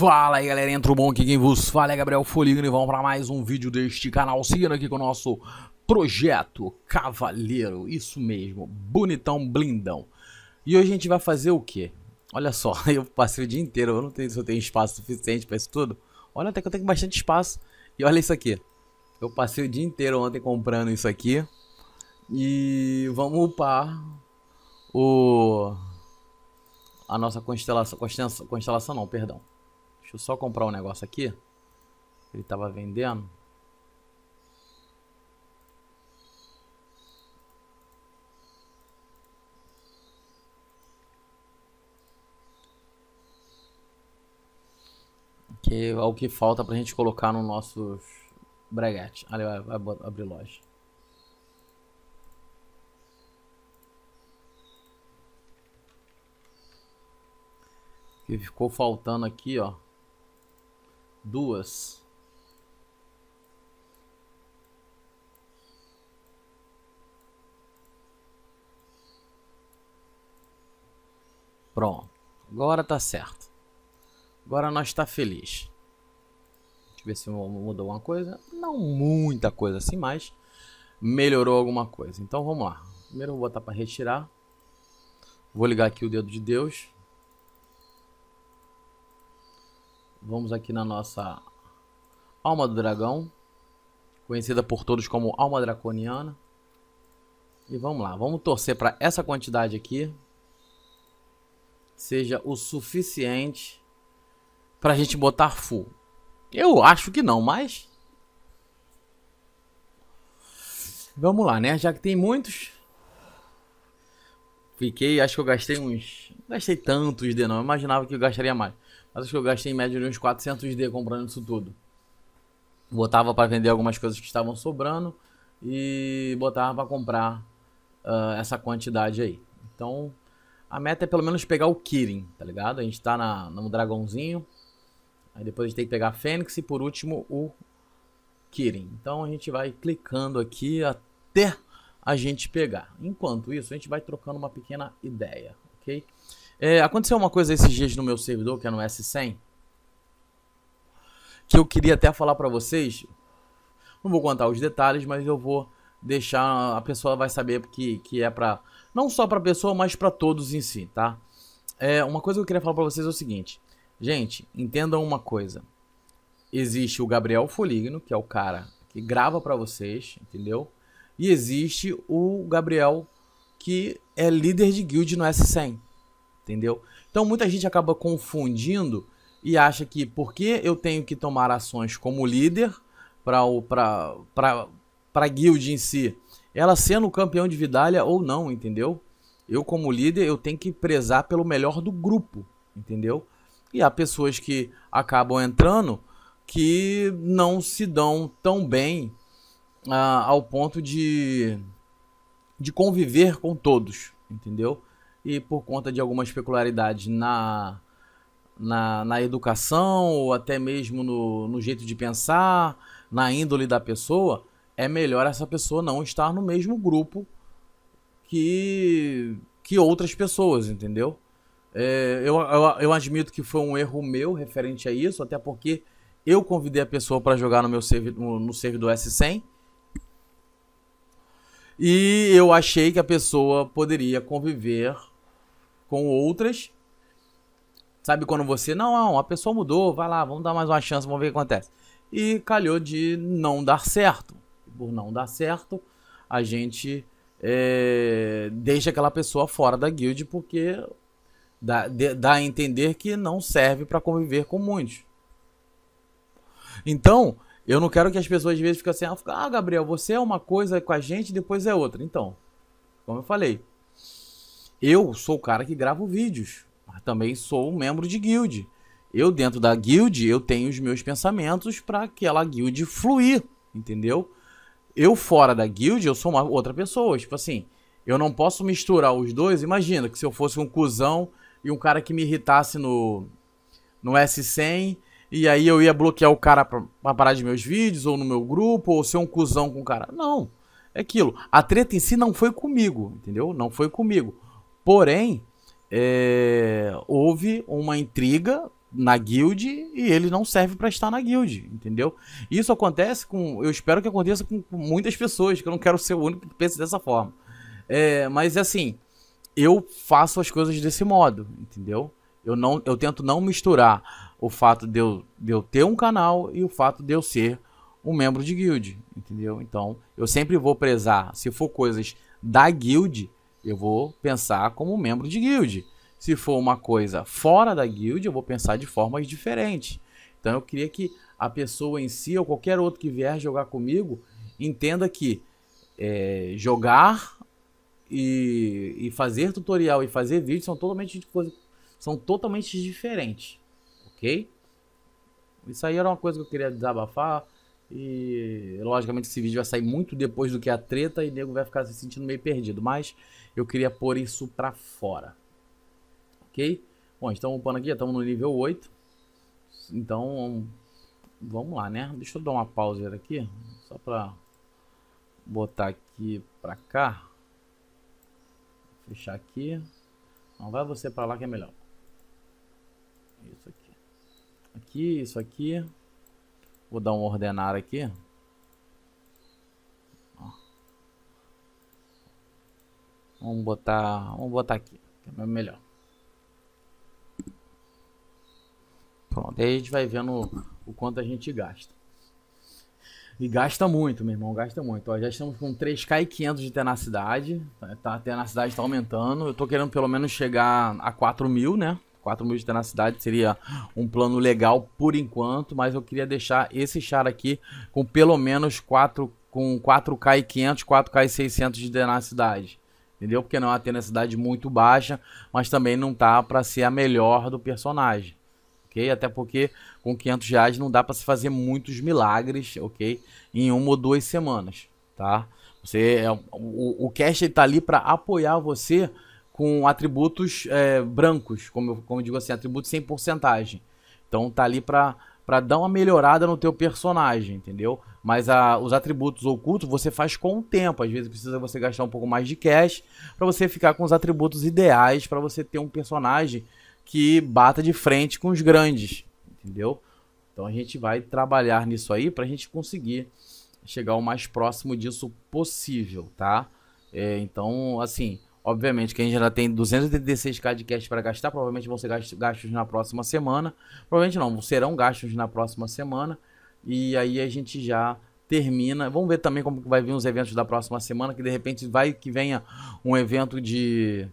Fala aí galera, entra o bom aqui, quem vos fala é Gabriel Foligno e vamos para mais um vídeo deste canal, seguindo aqui com o nosso projeto Cavaleiro, isso mesmo, bonitão, blindão. E hoje a gente vai fazer o quê? Olha só, eu passei o dia inteiro, eu não tenho se eu tenho espaço suficiente para isso tudo. Olha até que eu tenho bastante espaço, e olha isso aqui. Eu passei o dia inteiro ontem comprando isso aqui, e vamos upar o... A nossa constelação, constelação, constelação não, perdão Deixa eu só comprar um negócio aqui. Ele tava vendendo. Que é o que falta pra gente colocar no nosso breguete. Ali vai, vai, abrir loja. O que ficou faltando aqui, ó duas. Pronto. Agora tá certo. Agora nós tá feliz. Deixa eu ver se mudou alguma coisa. Não muita coisa assim, mas melhorou alguma coisa. Então vamos lá. Primeiro eu vou botar para retirar. Vou ligar aqui o dedo de Deus. Vamos aqui na nossa Alma do Dragão, conhecida por todos como Alma Draconiana. E vamos lá, vamos torcer para essa quantidade aqui seja o suficiente para a gente botar full. Eu acho que não, mas vamos lá, né? Já que tem muitos, fiquei, acho que eu gastei uns, gastei tantos de não, eu imaginava que eu gastaria mais acho que eu gastei em média de uns 400D comprando isso tudo. Botava para vender algumas coisas que estavam sobrando e botava para comprar uh, essa quantidade aí. Então, a meta é pelo menos pegar o Kirin, tá ligado? A gente tá na, no dragãozinho. Aí depois a gente tem que pegar a Fênix e por último o Kirin. Então a gente vai clicando aqui até a gente pegar. Enquanto isso, a gente vai trocando uma pequena ideia, ok? É, aconteceu uma coisa esses dias no meu servidor, que é no S100, que eu queria até falar para vocês. Não vou contar os detalhes, mas eu vou deixar a pessoa vai saber que, que é para não só para pessoa, mas para todos em si, tá? É, uma coisa que eu queria falar para vocês é o seguinte, gente, entendam uma coisa. Existe o Gabriel Foligno, que é o cara que grava para vocês, entendeu? E existe o Gabriel que é líder de guild no S100 entendeu? Então muita gente acaba confundindo e acha que porque eu tenho que tomar ações como líder para a guild em si, ela sendo campeão de Vidalha ou não, entendeu? Eu como líder, eu tenho que prezar pelo melhor do grupo, entendeu? E há pessoas que acabam entrando que não se dão tão bem ah, ao ponto de, de conviver com todos, entendeu? e por conta de algumas peculiaridades na, na, na educação ou até mesmo no, no jeito de pensar, na índole da pessoa, é melhor essa pessoa não estar no mesmo grupo que, que outras pessoas, entendeu? É, eu, eu, eu admito que foi um erro meu referente a isso, até porque eu convidei a pessoa para jogar no meu serviço no, no servidor S100 e eu achei que a pessoa poderia conviver com outras. Sabe quando você, não, não, a pessoa mudou, vai lá, vamos dar mais uma chance, vamos ver o que acontece. E calhou de não dar certo. Por não dar certo, a gente é, deixa aquela pessoa fora da guild porque dá, de, dá a entender que não serve para conviver com muitos. Então, eu não quero que as pessoas às vezes fiquem assim, ah, Gabriel, você é uma coisa com a gente, depois é outra. Então, como eu falei, eu sou o cara que gravo vídeos, mas também sou um membro de guild. Eu, dentro da guild, eu tenho os meus pensamentos para aquela guild fluir, entendeu? Eu, fora da guild, eu sou uma outra pessoa. Tipo assim, eu não posso misturar os dois. Imagina que se eu fosse um cuzão e um cara que me irritasse no, no S100 e aí eu ia bloquear o cara para parar de meus vídeos, ou no meu grupo, ou ser um cuzão com o cara. Não, é aquilo. A treta em si não foi comigo, entendeu? Não foi comigo. Porém, é, houve uma intriga na guild e ele não serve para estar na guild, entendeu? Isso acontece com. Eu espero que aconteça com, com muitas pessoas, que eu não quero ser o único que pense dessa forma. É, mas assim, eu faço as coisas desse modo, entendeu? Eu, não, eu tento não misturar o fato de eu, de eu ter um canal e o fato de eu ser um membro de guild, entendeu? Então, eu sempre vou prezar, se for coisas da guild, eu vou pensar como membro de guild. Se for uma coisa fora da guild, eu vou pensar de formas diferentes. Então eu queria que a pessoa em si, ou qualquer outro que vier jogar comigo, entenda que é, jogar e, e, fazer tutorial e fazer vídeo são totalmente, são totalmente diferentes. Ok? Isso aí era uma coisa que eu queria desabafar. E logicamente esse vídeo vai sair muito depois do que a treta e o nego vai ficar se sentindo meio perdido. Mas eu queria pôr isso pra fora. Ok? Bom, estamos upando aqui, estamos no nível 8. Então, vamos lá, né? Deixa eu dar uma pausa aqui, só pra botar aqui pra cá. Fechar aqui. Não, vai você pra lá que é melhor. Isso aqui. Aqui, isso aqui. Vou dar um ordenar aqui. Vamos botar, vamos botar aqui, que é melhor. Pronto, aí a gente vai vendo o quanto a gente gasta. E gasta muito, meu irmão, gasta muito. Ó, já estamos com 3K e 500 de tenacidade. Tá, tá a tenacidade está aumentando. Eu estou querendo pelo menos chegar a 4 mil, né? 4 mil de tenacidade seria um plano legal por enquanto, mas eu queria deixar esse char aqui com pelo menos 4 com 4K e 500, 4K e 600 de tenacidade. Entendeu? Porque não é uma tenacidade muito baixa, mas também não tá para ser a melhor do personagem. OK? Até porque com 500 reais não dá para se fazer muitos milagres, OK? Em uma ou duas semanas, tá? Você é, o, o cash está ali para apoiar você com atributos é, brancos, como eu, como eu digo assim, atributos sem porcentagem. Então tá ali para para dar uma melhorada no teu personagem, entendeu? Mas a, os atributos ocultos você faz com o tempo. Às vezes precisa você gastar um pouco mais de cash para você ficar com os atributos ideais para você ter um personagem que bata de frente com os grandes, entendeu? Então a gente vai trabalhar nisso aí para a gente conseguir chegar o mais próximo disso possível, tá? É, então, assim, Obviamente que a gente ainda tem 286k de cash para gastar, provavelmente vão ser gastos na próxima semana. Provavelmente não, serão gastos na próxima semana. E aí a gente já termina. Vamos ver também como vai vir os eventos da próxima semana, que de repente vai que venha um evento de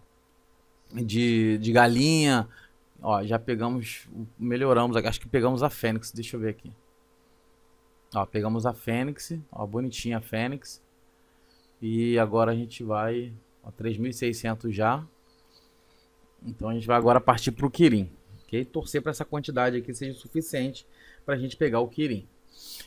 de, de galinha. Ó, já pegamos, melhoramos, acho que pegamos a Fênix, deixa eu ver aqui. Ó, pegamos a Fênix, ó, bonitinha a Fênix. E agora a gente vai 3.600 já. Então a gente vai agora partir para o Kirin. Okay? Torcer para essa quantidade aqui seja suficiente para a gente pegar o Kirin.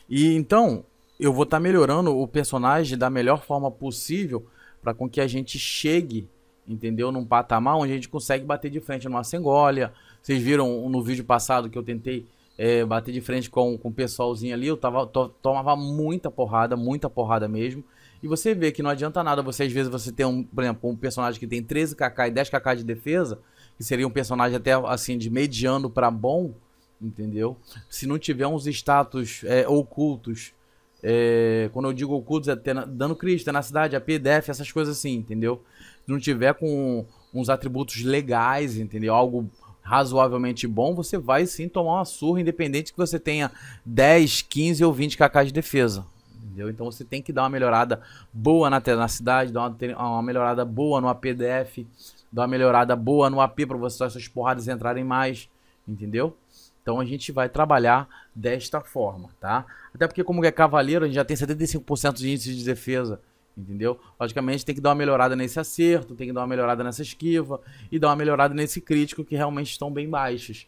E então eu vou estar tá melhorando o personagem da melhor forma possível para com que a gente chegue, entendeu? Num patamar onde a gente consegue bater de frente numa Sengólia. Vocês viram no vídeo passado que eu tentei é, bater de frente com, com o pessoalzinho ali. Eu tava, to, tomava muita porrada, muita porrada mesmo. E você vê que não adianta nada você, às vezes, você ter um, por exemplo, um personagem que tem 13 kk e 10 kk de defesa, que seria um personagem até assim de mediano para bom, entendeu? Se não tiver uns status é, ocultos, é, quando eu digo ocultos, é ter, dano cidade a AP, def, essas coisas assim, entendeu? Se não tiver com uns atributos legais, entendeu? Algo razoavelmente bom, você vai sim tomar uma surra, independente que você tenha 10, 15 ou 20 kk de defesa. Entendeu? Então você tem que dar uma melhorada boa na tenacidade, dar uma, uma melhorada boa no APDF, dar uma melhorada boa no AP para você essas porradas entrarem mais, entendeu? Então a gente vai trabalhar desta forma, tá? Até porque como é cavaleiro, a gente já tem 75% de índice de defesa, entendeu? Logicamente tem que dar uma melhorada nesse acerto, tem que dar uma melhorada nessa esquiva e dar uma melhorada nesse crítico que realmente estão bem baixos.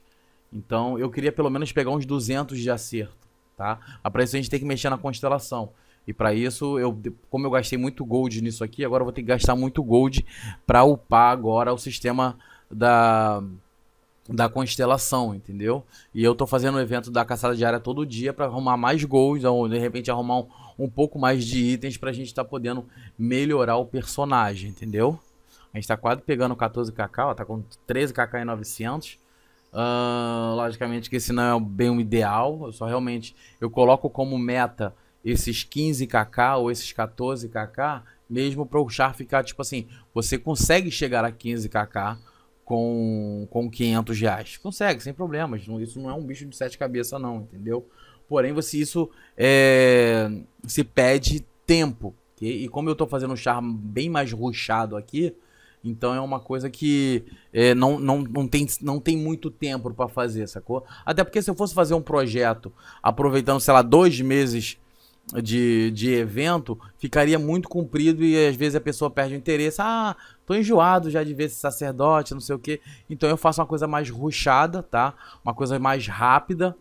Então eu queria pelo menos pegar uns 200 de acerto tá? Mas para isso a gente tem que mexer na constelação. E para isso, eu, como eu gastei muito gold nisso aqui, agora eu vou ter que gastar muito gold para upar agora o sistema da da constelação, entendeu? E eu tô fazendo o evento da caçada diária todo dia para arrumar mais gold, ou de repente arrumar um, um pouco mais de itens pra gente tá podendo melhorar o personagem, entendeu? A gente tá quase pegando 14kk, ó, tá com 13kk e 900. Uh, logicamente que esse não é bem o ideal, eu só realmente eu coloco como meta esses 15kk ou esses 14kk, mesmo para o char ficar tipo assim, você consegue chegar a 15kk com, com 500 reais, consegue, sem problemas, isso não é um bicho de sete cabeças não, entendeu? Porém, você isso é, se pede tempo, okay? e como eu estou fazendo um char bem mais ruchado aqui, então é uma coisa que é, não, não, não, tem, não tem muito tempo para fazer, sacou? Até porque se eu fosse fazer um projeto aproveitando, sei lá, dois meses de, de evento, ficaria muito comprido e às vezes a pessoa perde o interesse. Ah, tô enjoado já de ver esse sacerdote, não sei o quê. Então eu faço uma coisa mais ruchada, tá? Uma coisa mais rápida.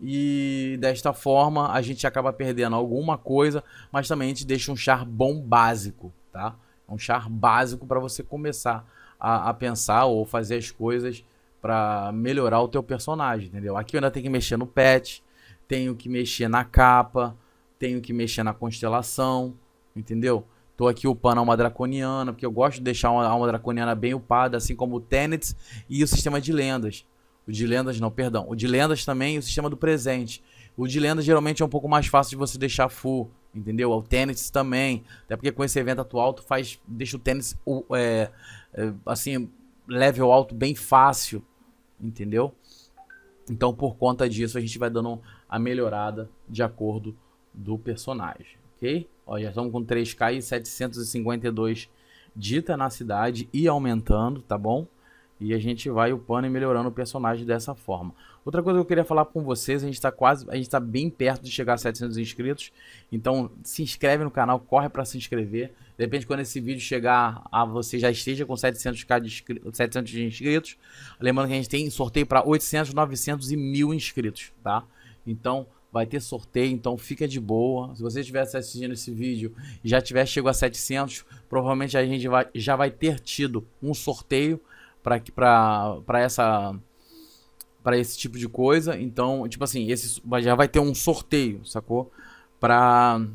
E desta forma a gente acaba perdendo alguma coisa, mas também a gente deixa um char bom básico, tá? É um char básico para você começar a, a, pensar ou fazer as coisas para melhorar o teu personagem, entendeu? Aqui eu ainda tenho que mexer no pet, tenho que mexer na capa, tenho que mexer na constelação, entendeu? Tô aqui upando a alma draconiana, porque eu gosto de deixar uma alma draconiana bem upada, assim como o Tenets e o sistema de lendas. O de lendas, não, perdão. O de lendas também e o sistema do presente. O de lendas geralmente é um pouco mais fácil de você deixar full. Entendeu? O tênis também. Até porque com esse evento atual, tu faz. Deixa o tênis é, é, assim, level alto bem fácil. Entendeu? Então, por conta disso, a gente vai dando a melhorada de acordo do personagem. Ok? Ó, já estamos com 3K e 752 dita na cidade e aumentando, tá bom? E a gente vai upando e melhorando o personagem dessa forma. Outra coisa que eu queria falar com vocês, a gente está quase, a gente está bem perto de chegar a 700 inscritos, então se inscreve no canal, corre para se inscrever. De repente, quando esse vídeo chegar, a você já esteja com 700k de inscritos, 700 de inscritos. Lembrando que a gente tem sorteio para 800, 900 e 1000 inscritos, tá? Então vai ter sorteio, então fica de boa. Se você estiver assistindo esse vídeo e já tiver chegou a 700, provavelmente a gente vai, já vai ter tido um sorteio para essa para esse tipo de coisa. Então, tipo assim, esse já vai ter um sorteio, sacou? Para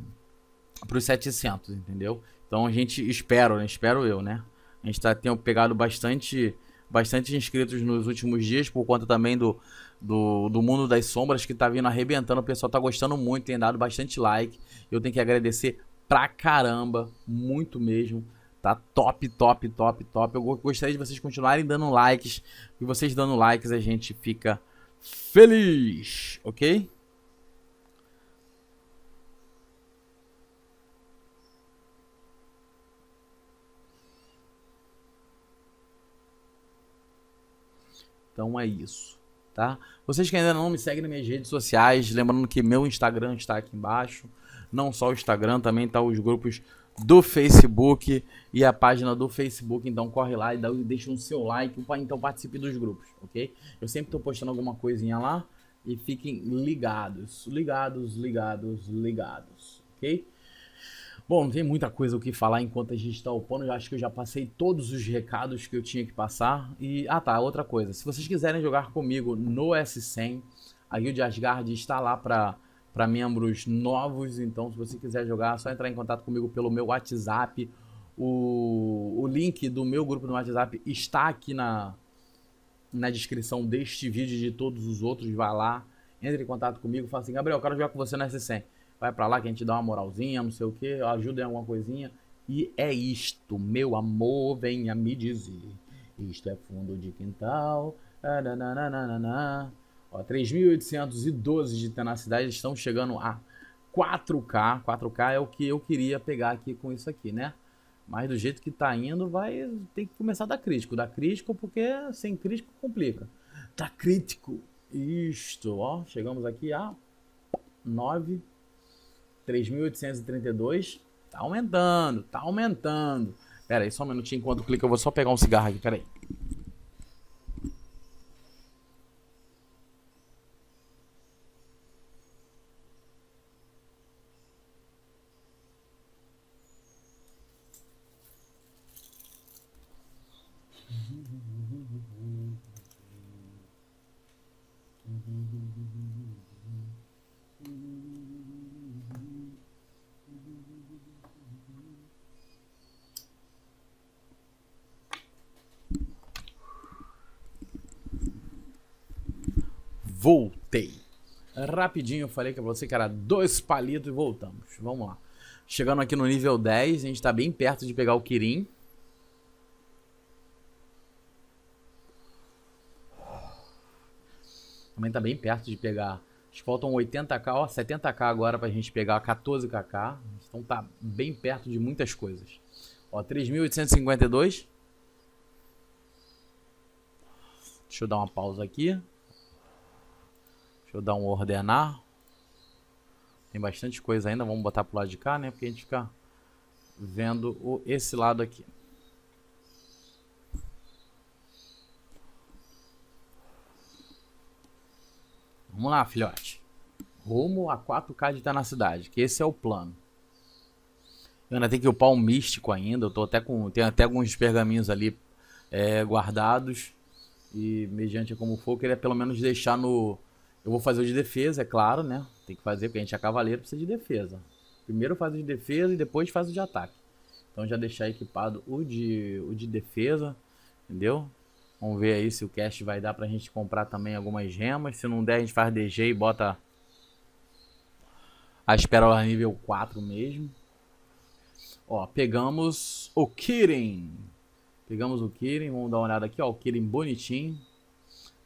os 700, entendeu? Então a gente espera, né? Espero eu, né? A gente tá tendo pegado bastante bastante inscritos nos últimos dias por conta também do, do, do mundo das sombras que tá vindo arrebentando, o pessoal tá gostando muito, tem dado bastante like. Eu tenho que agradecer pra caramba, muito mesmo. Tá top, top, top, top. Eu gostaria de vocês continuarem dando likes. E vocês dando likes a gente fica feliz, ok? Então é isso, tá? Vocês que ainda não me seguem nas minhas redes sociais, lembrando que meu Instagram está aqui embaixo. Não só o Instagram, também tá os grupos do Facebook e a página do Facebook. Então corre lá e dá, deixa um seu like, então, então participe dos grupos, ok? Eu sempre estou postando alguma coisinha lá e fiquem ligados, ligados, ligados, ligados, ok? Bom, não tem muita coisa o que falar enquanto a gente está opondo. Eu acho que eu já passei todos os recados que eu tinha que passar. E, ah tá, outra coisa. Se vocês quiserem jogar comigo no S100, a Guild Asgard está lá para para membros novos. Então, se você quiser jogar, é só entrar em contato comigo pelo meu WhatsApp. O, o link do meu grupo no WhatsApp está aqui na, na descrição deste vídeo e de todos os outros. Vá lá, entre em contato comigo, fala assim, Gabriel, eu quero jogar com você na S100. Vai para lá que a gente dá uma moralzinha, não sei o que, ajuda em alguma coisinha. E é isto, meu amor, venha me dizer. Isto é fundo de quintal. Nananana. Ah, 3.812 de tenacidade estão chegando a 4K. 4K é o que eu queria pegar aqui com isso aqui, né? Mas do jeito que tá indo, vai ter que começar a dar crítico. da crítico porque sem crítico complica. Tá crítico. Isto, ó. Chegamos aqui a 9. 3.832. Tá aumentando, tá aumentando. Pera aí, só um minutinho. Enquanto clica, eu vou só pegar um cigarro aqui. Pera aí. Voltei. Rapidinho, falei que vou você que era dois palitos e voltamos. Vamos lá. Chegando aqui no nível 10, a gente tá bem perto de pegar o Kirin. também tá bem perto de pegar. Acho que faltam 80k, ó, 70k agora pra gente pegar 14kk. Então tá bem perto de muitas coisas. Ó, 3.852. Deixa eu dar uma pausa aqui. Deixa eu dar um ordenar. Tem bastante coisa ainda, vamos botar pro lado de cá, né? Porque a gente fica vendo esse lado aqui. Vamos lá, filhote. Rumo a 4K de estar na cidade, que esse é o plano. Eu ainda tenho que upar um místico ainda. Eu tô até com. tem até alguns pergaminhos ali é, guardados. E mediante como for, eu queria pelo menos deixar no. Eu vou fazer o de defesa, é claro, né? Tem que fazer, porque a gente é cavaleiro, precisa de defesa. Primeiro faz o de defesa e depois faz o de ataque. Então já deixar equipado o de, o de defesa, entendeu? Vamos ver aí se o cash vai dar pra gente comprar também algumas gemas. Se não der, a gente faz DG e bota as pérolas nível 4 mesmo. Ó, pegamos o Kirin. Pegamos o Kirin, vamos dar uma olhada aqui, ó, o Kirin bonitinho.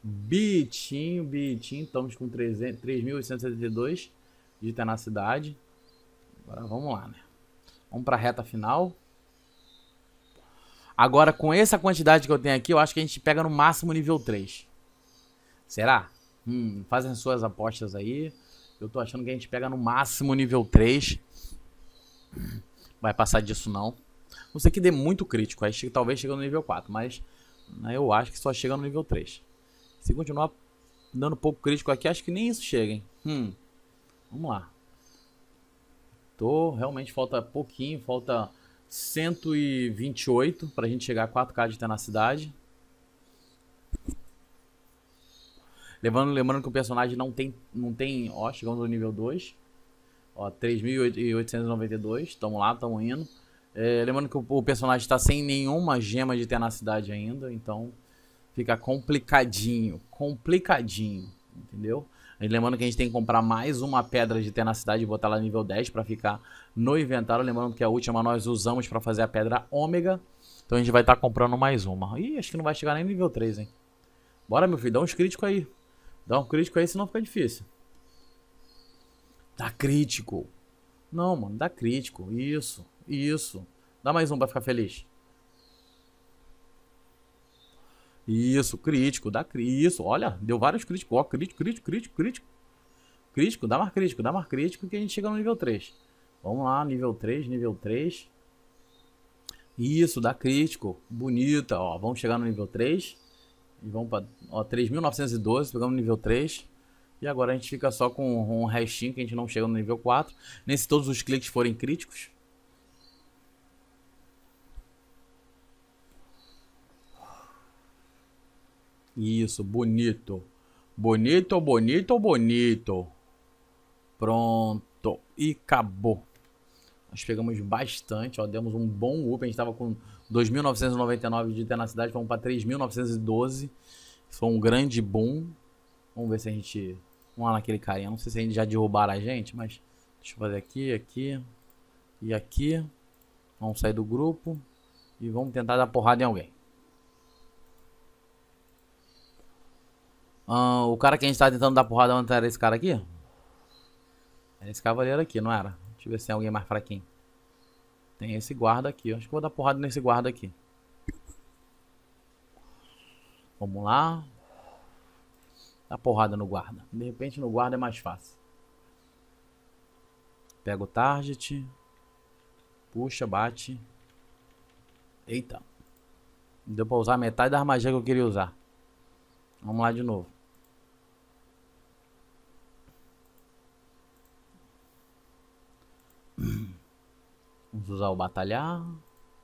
Bitinho, bitinho, estamos com 3.872 de tenacidade. Agora vamos lá, né? Vamos pra reta final. Agora, com essa quantidade que eu tenho aqui, eu acho que a gente pega no máximo nível 3. Será? Hum, fazem suas apostas aí. Eu tô achando que a gente pega no máximo nível 3. Vai passar disso não. Não sei que dê muito crítico, aí chega, talvez chegue no nível 4, mas né, eu acho que só chega no nível 3. Se continuar dando pouco crítico aqui, acho que nem isso chega, hein? Hum. Vamos lá. Tô, realmente falta pouquinho, falta 128 para a gente chegar a 4K de tenacidade. Lembrando, lembrando que o personagem não tem, não tem, ó, chegamos no nível 2. Ó, 3.892, estamos lá, estamos indo. É, lembrando que o, o personagem está sem nenhuma gema de tenacidade ainda, então fica complicadinho, complicadinho, entendeu? Lembrando que a gente tem que comprar mais uma pedra de tenacidade e botar ela nível 10 para ficar no inventário. Lembrando que a última nós usamos para fazer a pedra ômega. Então a gente vai estar tá comprando mais uma. Ih, acho que não vai chegar nem nível 3, hein? Bora, meu filho, dá uns críticos aí. Dá um crítico aí, senão fica difícil. Dá crítico. Não, mano, dá crítico. Isso, isso. Dá mais um pra ficar feliz. Isso, crítico, dá crítico. Isso, olha, deu vários críticos. Ó, crítico, crítico, crítico, crítico. Crítico, dá mais crítico, dá mais crítico que a gente chega no nível 3. Vamos lá, nível 3, nível 3. Isso, dá crítico. Bonita, ó. Vamos chegar no nível 3. E vamos para 3.912, pegamos nível 3. E agora a gente fica só com um restinho que a gente não chega no nível 4. Nem se todos os cliques forem críticos. Isso, bonito. Bonito, bonito, bonito. Pronto. E acabou. Nós pegamos bastante, ó. Demos um bom up. A gente estava com 2.999 de tenacidade. Vamos para 3.912. Foi um grande boom. Vamos ver se a gente... Vamos lá naquele carinha. Não sei se a gente já derrubaram a gente, mas... Deixa eu fazer aqui, aqui e aqui. Vamos sair do grupo. E vamos tentar dar porrada em alguém. Ah, o cara que a gente tá tentando dar porrada ontem era esse cara aqui? Era esse cavaleiro aqui, não era? Deixa eu ver se tem alguém mais fraquinho. Tem esse guarda aqui. Acho que vou dar porrada nesse guarda aqui. Vamos lá. Dá porrada no guarda. De repente no guarda é mais fácil. Pega o target. Puxa, bate. Eita. Deu pra usar metade da armadilha que eu queria usar. Vamos lá de novo. Vamos usar o batalhar.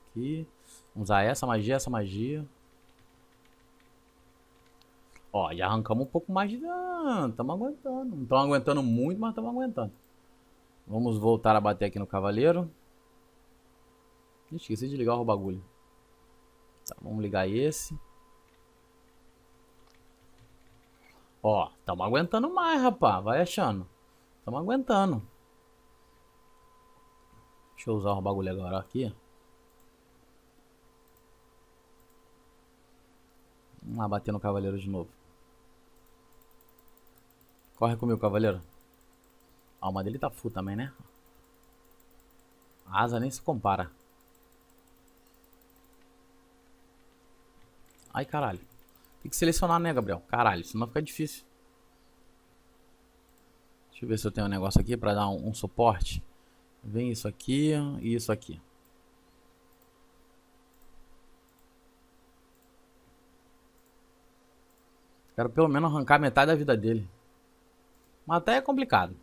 Aqui. Vamos usar essa magia, essa magia. Ó, já arrancamos um pouco mais de dano. Estamos aguentando. Não estamos aguentando muito, mas estamos aguentando. Vamos voltar a bater aqui no cavaleiro. Esqueci de ligar o bagulho. Tá, vamos ligar esse. Ó, estamos aguentando mais, rapaz Vai achando. Estamos aguentando. Deixa eu usar um bagulho agora aqui. Vamos lá bater no cavaleiro de novo. Corre comigo, cavaleiro. A alma dele tá full também, né? A asa nem se compara. Ai, caralho. Tem que selecionar, né, Gabriel? Caralho, senão fica difícil. Deixa eu ver se eu tenho um negócio aqui pra dar um, um suporte. Vem isso aqui e isso aqui. Quero pelo menos arrancar metade da vida dele. Mas até é complicado.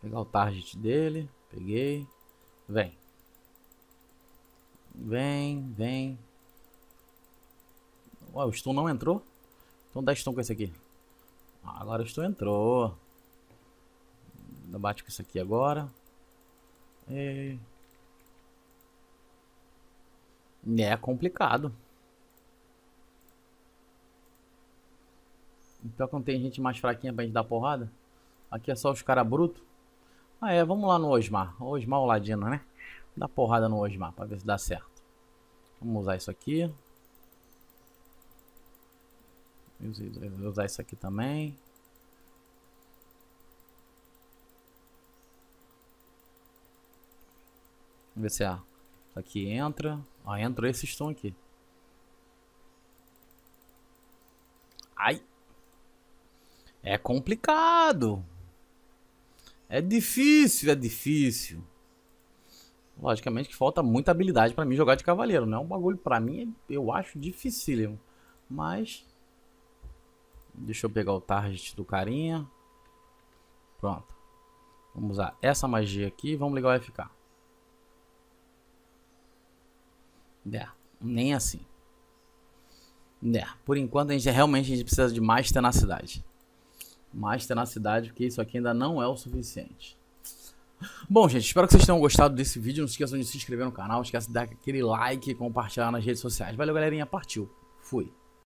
Pegar o target dele. Peguei. Vem. Vem, vem. Ué, o stun não entrou? Então dá stun com esse aqui. agora o stun entrou. bate com isso aqui agora. É... É complicado. Pior que não tem gente mais fraquinha pra gente dar porrada. Aqui é só os caras brutos. Ah, é, vamos lá no Osmar. Osmar o ladino, né? Dá porrada no Osmar pra ver se dá certo. Vamos usar isso aqui. Vou usar isso aqui também. ver se Aqui entra. Ah, entra esses estão aqui. Ai. É complicado. É difícil, é difícil. Logicamente que falta muita habilidade para mim jogar de cavaleiro, né? é Um bagulho para mim eu acho dificílimo. Mas deixa eu pegar o target do carinha. Pronto. Vamos usar essa magia aqui, vamos ligar o FK. É, nem assim. É, por enquanto a gente realmente a gente precisa de mais tenacidade. Mais tenacidade, porque isso aqui ainda não é o suficiente. Bom, gente, espero que vocês tenham gostado desse vídeo. Não se esqueçam de se inscrever no canal, não esqueça de dar aquele like e compartilhar nas redes sociais. Valeu, galerinha. Partiu. Fui.